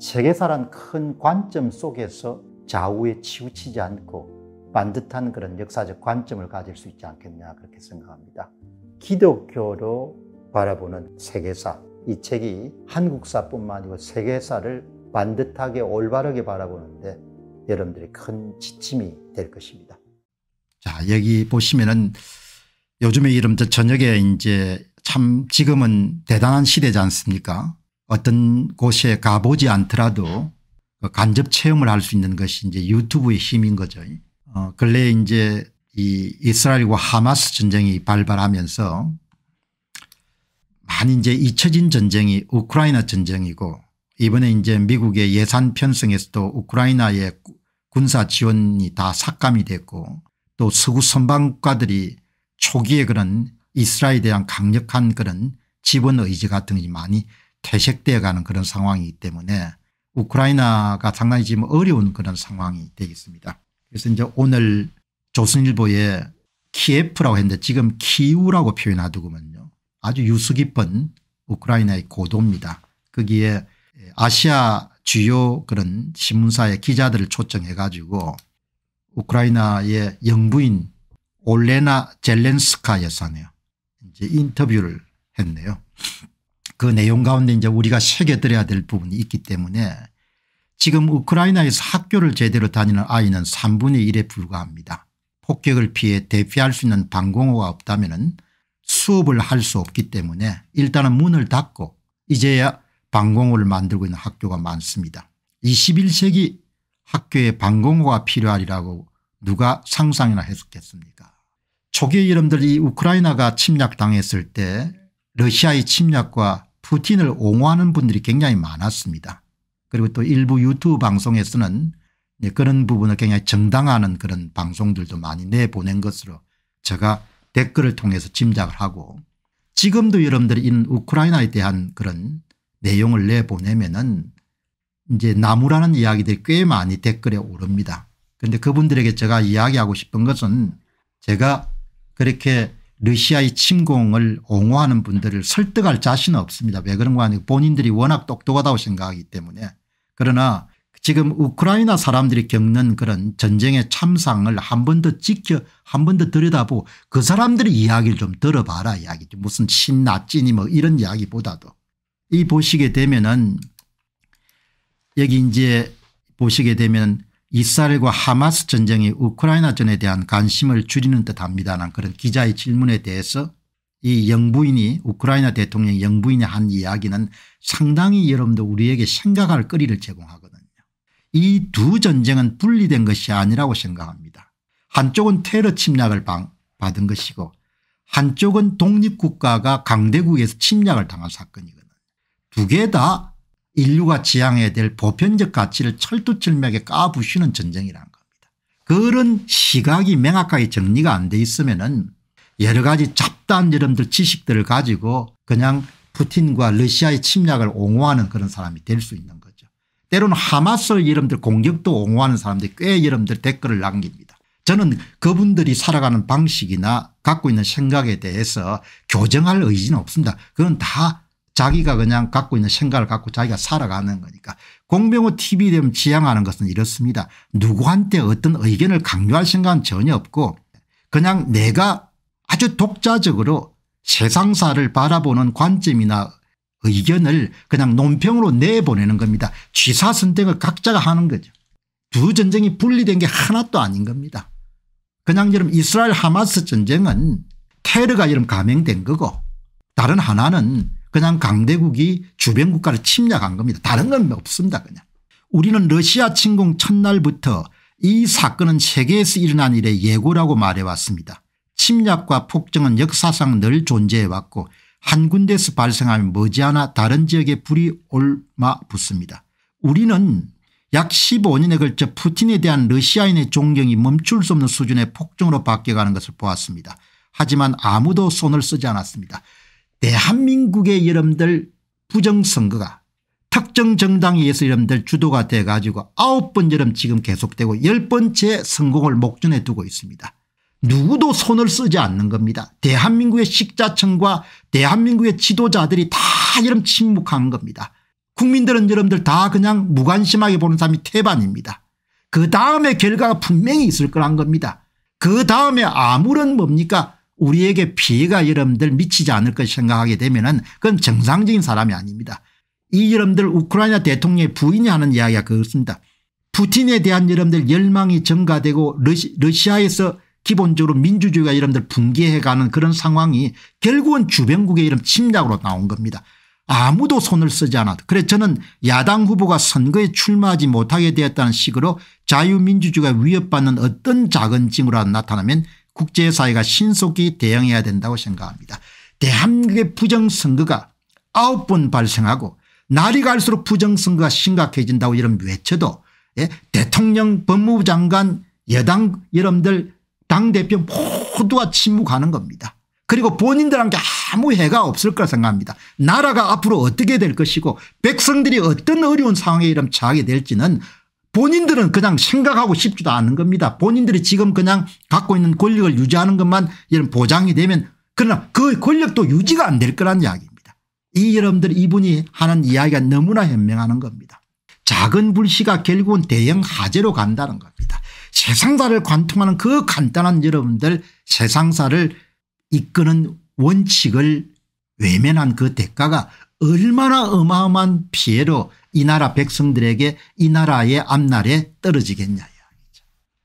세계사란 큰 관점 속에서 좌우에 치우치지 않고 반듯한 그런 역사적 관점을 가질 수 있지 않겠냐 그렇게 생각합니다. 기독교로 바라보는 세계사 이 책이 한국사뿐만 아니고 세계사를 반듯하게 올바르게 바라보는데 여러분들이 큰 지침이 될 것입니다. 자 여기 보시면은 요즘에 이름 저녁에 이제 참 지금은 대단한 시대지 않습니까? 어떤 곳에 가보지 않더라도 그 간접 체험을 할 수 있는 것이 이제 유튜브의 힘인 거죠. 어, 근래 이제 이 이스라엘과 하마스 전쟁이 발발하면서 많이 이제 잊혀진 전쟁이 우크라이나 전쟁이고 이번에 이제 미국의 예산 편성에서도 우크라이나의 군사 지원이 다 삭감이 됐고 또 서구 선방국가들이 초기에 그런 이스라엘에 대한 강력한 그런 지원 의지 같은 것이 많이 퇴색되어 가는 그런 상황이기 때문에 우크라이나가 상당히 지금 어려운 그런 상황이 되겠습니다. 그래서 이제 오늘 조선일보에 키예프라고 했는데 지금 키우라고 표현하더군요. 아주 유수 깊은 우크라이나의 고도입니다. 거기에 아시아 주요 그런 신문사의 기자들을 초청해 가지고 우크라이나의 영부인 올레나 젤렌스카 여사네요. 이제 인터뷰를 했네요. 그 내용 가운데 이제 우리가 새겨들어야 될 부분이 있기 때문에 지금 우크라이나에서 학교를 제대로 다니는 아이는 3분의 1에 불과합니다. 폭격을 피해 대피할 수 있는 방공호가 없다면 수업을 할 수 없기 때문에 일단은 문을 닫고 이제야 방공호를 만들고 있는 학교가 많습니다. 21세기 학교에 방공호가 필요하리라고 누가 상상이나 했었겠습니까 초기의 여러분들 이 우크라이나가 침략당했을 때 러시아의 침략과 푸틴을 옹호하는 분들이 굉장히 많았습니다. 그리고 또 일부 유튜브 방송에서는 그런 부분을 굉장히 정당하는 그런 방송들도 많이 내보낸 것으로 제가 댓글을 통해서 짐작을 하고 지금도 여러분들이 이 우크라이나에 대한 그런 내용을 내보내면은 이제 나무라는 이야기들이 꽤 많이 댓글에 오릅니다. 그런데 그분들에게 제가 이야기하고 싶은 것은 제가 그렇게 러시아의 침공을 옹호하는 분들을 설득할 자신은 없습니다. 왜 그런 거 아니고 본인들이 워낙 똑똑하다고 생각하기 때문에 그러나 지금 우크라이나 사람들이 겪는 그런 전쟁의 참상을 한 번 더 지켜 한 번 더 들여다보고 그 사람들의 이야기를 좀 들어봐라 이야기 무슨 신나 찐이 뭐 이런 이야기보다도 이 보시게 되면은 여기 이제 보시게 되면 이스라엘과 하마스 전쟁이 우크라이나전에 대한 관심을 줄이는 듯합니다는 그런 기자의 질문에 대해서 이 영부인이 우크라이나 대통령 영부인이 한 이야기는 상당히 여러분들 우리에게 생각할 거리를 제공하거든요. 이 두 전쟁은 분리된 것이 아니라고 생각합니다. 한쪽은 테러 침략을 받은 것이고 한쪽은 독립국가가 강대국에서 침략을 당한 사건이거든요. 두개다 인류가 지향해야 될 보편적 가치를 철두철미하게 까부시는 전쟁이라는 겁니다. 그런 시각이 명확하게 정리가 안 돼 있으면 은 여러 가지 잡다한 여러분들 지식들을 가지고 그냥 푸틴과 러시아의 침략을 옹호하는 그런 사람이 될 수 있는 거죠. 때로는 하마스 여러분들 공격도 옹호하는 사람들이 꽤 여러분들 댓글을 남깁니다. 저는 그분들이 살아가는 방식이나 갖고 있는 생각에 대해서 교정할 의지는 없습니다. 그건 다 자기가 그냥 갖고 있는 생각을 갖고 자기가 살아가는 거니까 공병호 tv 되면 지향하는 것은 이렇습니다. 누구한테 어떤 의견을 강요할 생각은 전혀 없고 그냥 내가 아주 독자적으로 세상사를 바라보는 관점이나 의견을 그냥 논평으로 내보내는 겁니다. 취사 선택을 각자가 하는 거죠. 두 전쟁이 분리된 게 하나도 아닌 겁니다. 그냥 지금 이스라엘 하마스 전쟁은 테러가 지금 감행된 거고 다른 하나는 그냥 강대국이 주변 국가를 침략한 겁니다. 다른 건 없습니다 그냥. 우리는 러시아 침공 첫날부터 이 사건은 세계에서 일어난 일의 예고라고 말해왔습니다. 침략과 폭정은 역사상 늘 존재해왔고 한 군데에서 발생하면 머지않아 다른 지역에 불이 올마 붙습니다. 우리는 약 15년에 걸쳐 푸틴에 대한 러시아인의 존경이 멈출 수 없는 수준의 폭정으로 바뀌어가는 것을 보았습니다. 하지만 아무도 손을 쓰지 않았습니다. 대한민국의 여러분들 부정선거가 특정 정당에 의해서 여러분들 주도가 돼 가지고 아홉 번 여름 지금 계속되고 열 번째 성공을 목전에 두고 있습니다. 누구도 손을 쓰지 않는 겁니다. 대한민국의 식자층과 대한민국의 지도자들이 다 여름 침묵한 겁니다. 국민들은 여러분들 다 그냥 무관심하게 보는 사람이 태반입니다. 그 다음에 결과가 분명히 있을 거란 겁니다. 그 다음에 아무런 뭡니까 우리에게 피해가 여러분들 미치지 않을 것 생각하게 되면 은 그건 정상적인 사람이 아닙니다. 이 여러분들 우크라이나 대통령의 부인이 하는 이야기가 그렇습니다. 푸틴에 대한 여러분들 열망이 증가되고 러시, 아에서 기본적으로 민주주의가 여러분들 붕괴해가는 그런 상황이 결국은 주변국의 이름 침략으로 나온 겁니다. 아무도 손을 쓰지 않아도 그래 저는 야당 후보가 선거에 출마하지 못하게 되었다는 식으로 자유민주주의가 위협받는 어떤 작은 징후라 나타나면 국제사회가 신속히 대응해야 된다고 생각합니다. 대한민국의 부정선거가 9번 발생하고 날이 갈수록 부정선거가 심각해진다고 이런 외쳐도 예? 대통령 법무부 장관 여당 여러분들 당대표 모두가 침묵하는 겁니다. 그리고 본인들한테 아무 해가 없을 거라 생각합니다. 나라가 앞으로 어떻게 될 것이고 백성들이 어떤 어려운 상황에 이름 처하게 될지는 본인들은 그냥 생각하고 싶지도 않은 겁니다. 본인들이 지금 그냥 갖고 있는 권력을 유지하는 것만 이런 보장이 되면 그러나 그 권력도 유지가 안 될 거란 이야기입니다. 이 여러분들 이분이 하는 이야기가 너무나 현명하는 겁니다. 작은 불씨가 결국은 대형 화재로 간다는 겁니다. 세상사를 관통하는 그 간단한 여러분들 세상사를 이끄는 원칙을 외면한 그 대가가 얼마나 어마어마한 피해로 이 나라 백성들에게 이 나라의 앞날에 떨어지겠냐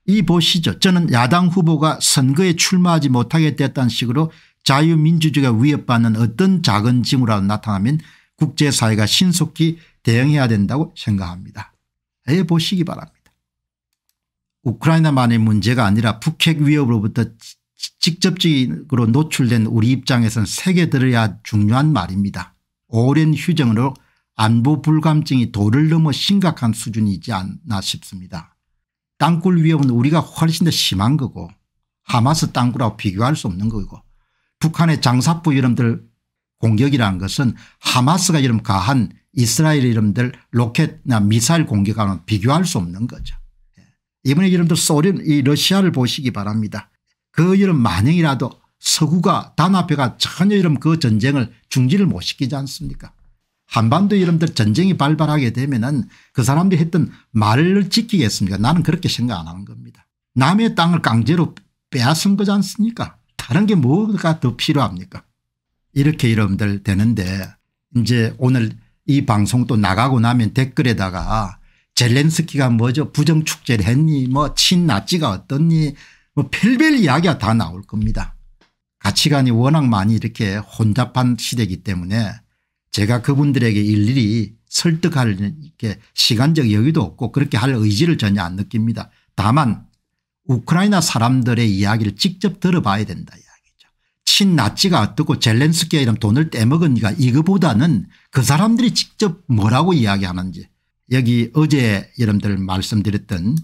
이 보시죠. 저는 야당 후보가 선거에 출마하지 못하게 됐다는 식으로 자유민주주의가 위협받는 어떤 작은 징후라도 나타나면 국제사회가 신속히 대응해야 된다고 생각합니다. 해 예, 보시기 바랍니다. 우크라이나만의 문제가 아니라 북핵 위협으로부터 직접적으로 노출된 우리 입장에선 세계 들어야 중요한 말입니다. 오랜 휴정으로 안보 불감증이 도를 넘어 심각한 수준이지 않나 싶습니다. 땅굴 위협은 우리가 훨씬 더 심한 거고 하마스 땅굴하고 비교할 수 없는 거고 북한의 장사부 이름들 공격이라는 것은 하마스가 이름 가한 이스라엘 이름들 로켓나 미사일 공격하는 비교할 수 없는 거죠. 예. 이번에 이름들 소련 이 러시아를 보시기 바랍니다. 그 이름 만행이라도 서구가 단합회가 전혀 이름 그 전쟁을 중지를 못 시키지 않습니까 한반도 이름들 전쟁이 발발하게 되면 은그 사람들이 했던 말을 지키겠습니까 나는 그렇게 생각 안 하는 겁니다. 남의 땅을 강제로 빼앗은 거지 않습니까 다른 게 뭐가 더 필요합니까 이렇게 이름들 되는데 이제 오늘 이 방송 또 나가고 나면 댓글에다가 젤렌스키가 뭐죠 부정축제를 했니 뭐 친나치가 어떻니 뭐 별별 이야기가 다 나올 겁니다. 가치관이 워낙 많이 이렇게 혼잡한 시대이기 때문에 제가 그분들에게 일일이 설득할 시간적 여유도 없고 그렇게 할 의지를 전혀 안 느낍니다. 다만 우크라이나 사람들의 이야기를 직접 들어봐야 된다 이야기죠. 친나치가 어떻고 젤렌스키가 이런 돈을 떼먹은가 이거보다는 그 사람들이 직접 뭐라고 이야기하는지 여기 어제 여러분들 말씀드렸던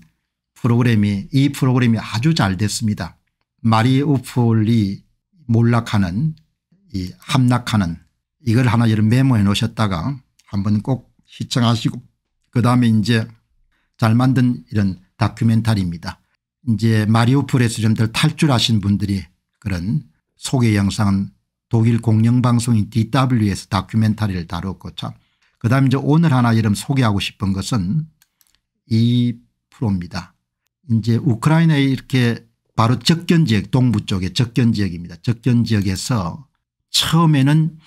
프로그램이 이 프로그램이 아주 잘 됐습니다. 마리우폴리 몰락하는 이 함락하는 이걸 하나 이런 메모해 놓으셨다가 한번 꼭 시청하시고 그다음에 이제 잘 만든 이런 다큐멘터리입니다. 이제 마리오프레스 좀들 탈출하신 분들이 그런 소개 영상은 독일 공영방송인 d w s 다큐멘터리를 다뤘고 참. 그다음 이제 오늘 하나 이름 소개하고 싶은 것은 이 프로입니다. 이제 우크라이나에 이렇게 바로 적견 지역 동부 쪽에 적견 지역입니다. 적견 지역에서 처음에는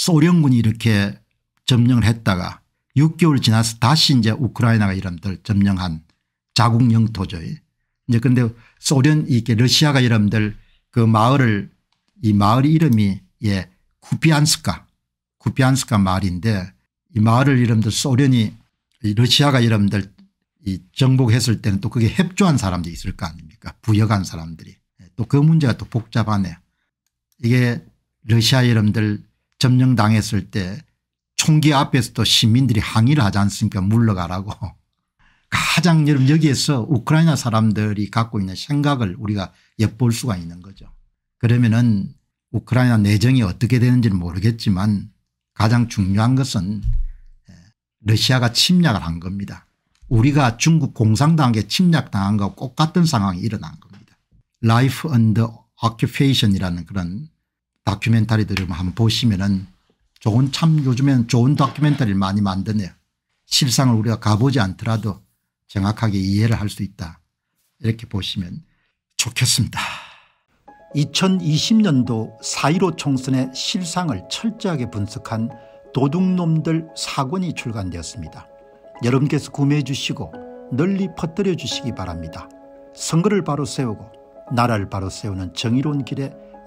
소련군이 이렇게 점령을 했다가 6개월 지나서 다시 이제 우크라이나가 이름들 점령한 자국 영토죠. 이제 근데 소련 이게 러시아가 이름들 그 마을을 이 마을 이름이 예 쿠피안스카 쿠피안스카 마을인데 이 마을을 이름들 소련이 러시아가 이름들 이 정복했을 때는 또 그게 협조한 사람들이 있을 거 아닙니까 부여간 사람들이 예, 또그 문제가 또 복잡하네요. 이게 러시아 이름들 점령당했을 때 총기 앞에서도 시민들이 항의를 하지 않습니까 물러가라고 가장 여러분 여기에서 우크라이나 사람들이 갖고 있는 생각을 우리가 엿볼 수가 있는 거죠. 그러면은 우크라이나 내정이 어떻게 되는지는 모르겠지만 가장 중요한 것은 예, 러시아가 침략을 한 겁니다. 우리가 중국 공산당에 침략당한 것과 똑같은 상황이 일어난 겁니다. Life under Occupation이라는 그런 다큐멘터리들을 한번 보시면은 좋은 참 요즘엔 좋은 다큐멘터리를 많이 만드네요. 실상을 우리가 가보지 않더라도 정확하게 이해를 할 수 있다. 이렇게 보시면 좋겠습니다. 2020년도 4.15 총선의 실상을 철저하게 분석한 도둑놈들 사권이 출간되었습니다. 여러분께서 구매해 주시고 널리 퍼뜨려 주시기 바랍니다. 선거를 바로 세우고 나라를 바로 세우는 정의로운 길에